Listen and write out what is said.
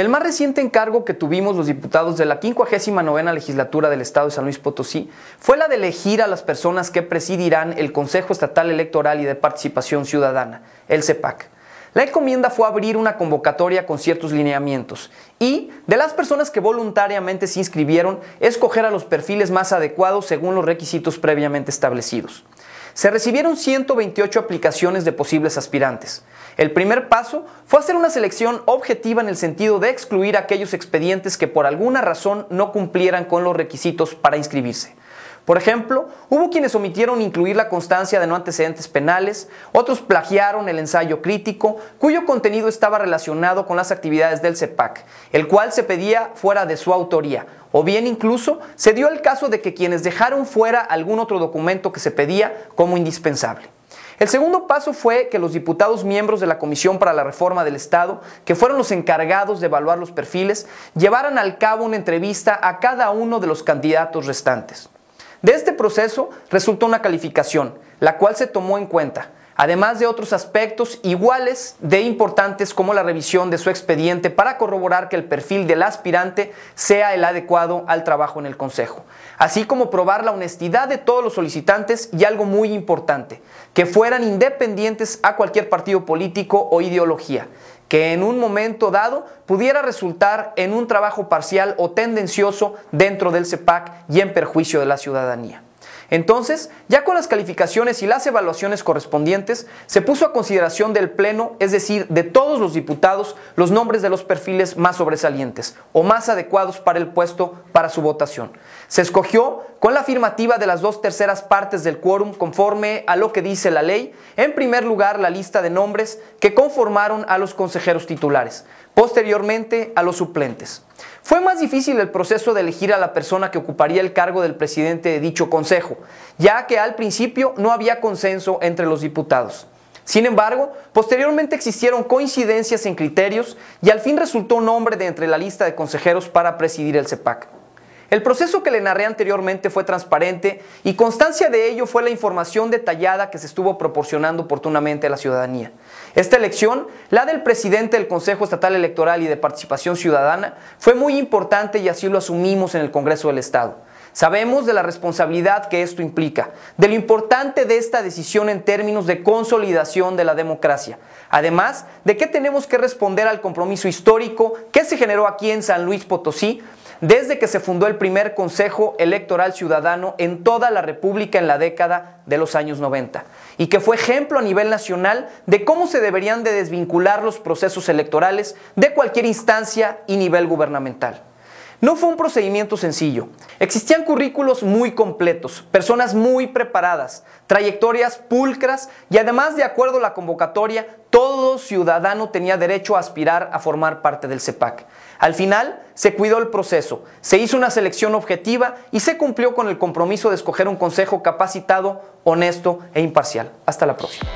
El más reciente encargo que tuvimos los diputados de la 59 legislatura del Estado de San Luis Potosí fue la de elegir a las personas que presidirán el Consejo Estatal Electoral y de Participación Ciudadana, el CEPAC. E la encomienda fue abrir una convocatoria con ciertos lineamientos y, de las personas que voluntariamente se inscribieron, escoger a los perfiles más adecuados según los requisitos previamente establecidos. Se recibieron 128 aplicaciones de posibles aspirantes. El primer paso fue hacer una selección objetiva en el sentido de excluir aquellos expedientes que por alguna razón no cumplieran con los requisitos para inscribirse. Por ejemplo, hubo quienes omitieron incluir la constancia de no antecedentes penales, otros plagiaron el ensayo crítico, cuyo contenido estaba relacionado con las actividades del CEPAC, el cual se pedía fuera de su autoría, o bien incluso se dio el caso de que quienes dejaron fuera algún otro documento que se pedía como indispensable. El segundo paso fue que los diputados miembros de la Comisión para la Reforma del Estado, que fueron los encargados de evaluar los perfiles, llevaran al cabo una entrevista a cada uno de los candidatos restantes. De este proceso resultó una calificación, la cual se tomó en cuenta, además de otros aspectos iguales de importantes como la revisión de su expediente para corroborar que el perfil del aspirante sea el adecuado al trabajo en el Consejo, así como probar la honestidad de todos los solicitantes y algo muy importante, que fueran independientes a cualquier partido político o ideología, que en un momento dado pudiera resultar en un trabajo parcial o tendencioso dentro del CEPAC y en perjuicio de la ciudadanía. Entonces, ya con las calificaciones y las evaluaciones correspondientes, se puso a consideración del Pleno, es decir, de todos los diputados, los nombres de los perfiles más sobresalientes o más adecuados para el puesto para su votación. Se escogió con la afirmativa de las dos terceras partes del quórum conforme a lo que dice la ley, en primer lugar la lista de nombres que conformaron a los consejeros titulares, posteriormente a los suplentes. Fue más difícil el proceso de elegir a la persona que ocuparía el cargo del presidente de dicho consejo, ya que al principio no había consenso entre los diputados. Sin embargo, posteriormente existieron coincidencias en criterios y al fin resultó un nombre de entre la lista de consejeros para presidir el CEPAC. E el proceso que le narré anteriormente fue transparente y constancia de ello fue la información detallada que se estuvo proporcionando oportunamente a la ciudadanía. Esta elección, la del presidente del Consejo Estatal Electoral y de Participación Ciudadana, fue muy importante y así lo asumimos en el Congreso del Estado. Sabemos de la responsabilidad que esto implica, de lo importante de esta decisión en términos de consolidación de la democracia, además de que tenemos que responder al compromiso histórico que se generó aquí en San Luis Potosí desde que se fundó el primer Consejo Electoral Ciudadano en toda la República en la década de los años 90 y que fue ejemplo a nivel nacional de cómo se deberían de desvincular los procesos electorales de cualquier instancia y nivel gubernamental. No fue un procedimiento sencillo. Existían currículos muy completos, personas muy preparadas, trayectorias pulcras y además, de acuerdo a la convocatoria, todo ciudadano tenía derecho a aspirar a formar parte del CEPAC. Al final, se cuidó el proceso, se hizo una selección objetiva y se cumplió con el compromiso de escoger un consejo capacitado, honesto e imparcial. Hasta la próxima.